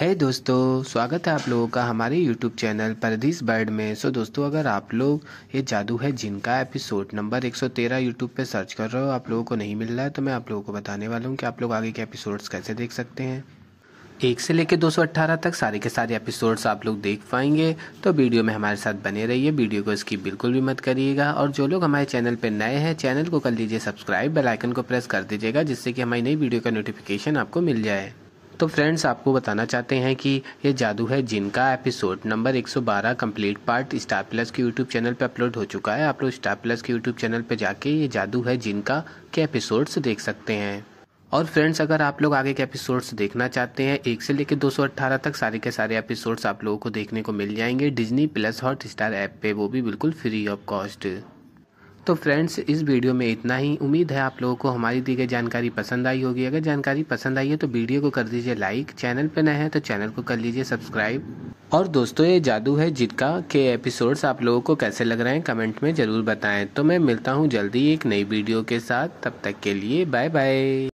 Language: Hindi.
है hey दोस्तों स्वागत है आप लोगों का हमारे YouTube चैनल परदीस बर्ड में सो so दोस्तों अगर आप लोग ये जादू है जिनका एपिसोड नंबर 113 YouTube पर सर्च कर रहे हो आप लोगों को नहीं मिल रहा है तो मैं आप लोगों को बताने वाला हूँ कि आप लोग आगे के एपिसोड्स कैसे देख सकते हैं एक से लेकर दो तक सारे के सारे एपिसोड्स आप लोग देख पाएंगे तो वीडियो में हमारे साथ बने रहिए वीडियो को इसकी बिल्कुल भी मत करिएगा और जो लोग हमारे चैनल पर नए हैं चैनल को कर लीजिए सब्सक्राइब बेलाइकन को प्रेस कर दीजिएगा जिससे कि हमारी नई वीडियो का नोटिफिकेशन आपको मिल जाए तो फ्रेंड्स आपको बताना चाहते हैं कि ये जादू है जिनका episode number 112 complete part Star Plus के यूट्यूब चैनल पे अपलोड हो चुका है आप लोग स्टार प्लस के यूट्यूब चैनल पे जाके ये जादू है जिनका के एपिसोड्स देख सकते हैं और फ्रेंड्स अगर आप लोग आगे के एपिसोड्स देखना चाहते हैं एक से लेकर दो तक सारे के सारे एपिसोड्स आप लोगों को देखने को मिल जाएंगे Disney plus Hotstar app पर वो भी बिल्कुल फ्री ऑफ कॉस्ट तो फ्रेंड्स इस वीडियो में इतना ही उम्मीद है आप लोगों को हमारी दी गई जानकारी पसंद आई होगी अगर जानकारी पसंद आई है तो वीडियो को कर दीजिए लाइक चैनल पर नए हैं तो चैनल को कर लीजिए सब्सक्राइब और दोस्तों ये जादू है जिटका के एपिसोड्स आप लोगों को कैसे लग रहे हैं कमेंट में ज़रूर बताएं तो मैं मिलता हूँ जल्दी एक नई वीडियो के साथ तब तक के लिए बाय बाय